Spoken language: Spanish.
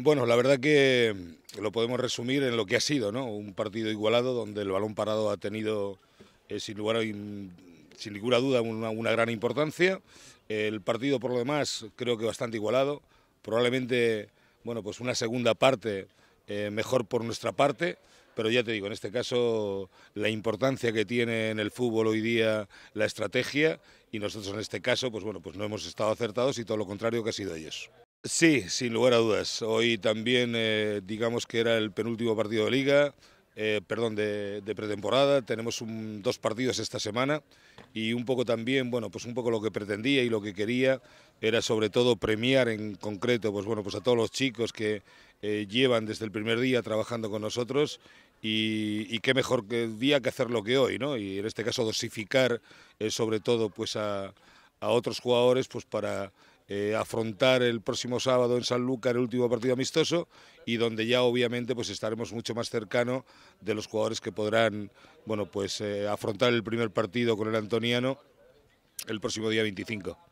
Bueno, la verdad que mm, lo podemos resumir en lo que ha sido, ¿no? Un partido igualado donde el balón parado ha tenido, eh, sin lugar a sin ninguna duda una, gran importancia. El partido por lo demás creo que bastante igualado. Probablemente, bueno, pues una segunda parte eh, mejor por nuestra parte. Pero ya te digo, en este caso la importancia que tiene en el fútbol hoy día la estrategia y nosotros en este caso, pues bueno, pues no hemos estado acertados y todo lo contrario que ha sido ellos. Sí, sin lugar a dudas. Hoy también, eh, digamos que era el penúltimo partido de liga, eh, perdón, de, pretemporada. Tenemos dos partidos esta semana y un poco también, bueno, pues un poco lo que pretendía y lo que quería era sobre todo premiar en concreto, pues bueno, pues a todos los chicos que eh, llevan desde el primer día trabajando con nosotros y, qué mejor día que hacer lo que hoy, ¿no? Y en este caso dosificar sobre todo pues a, a otros jugadores pues para eh, afrontar el próximo sábado en San Sanlúcar el último partido amistoso y donde ya obviamente pues estaremos mucho más cercano de los jugadores que podrán bueno pues eh, afrontar el primer partido con el Antoniano el próximo día 25.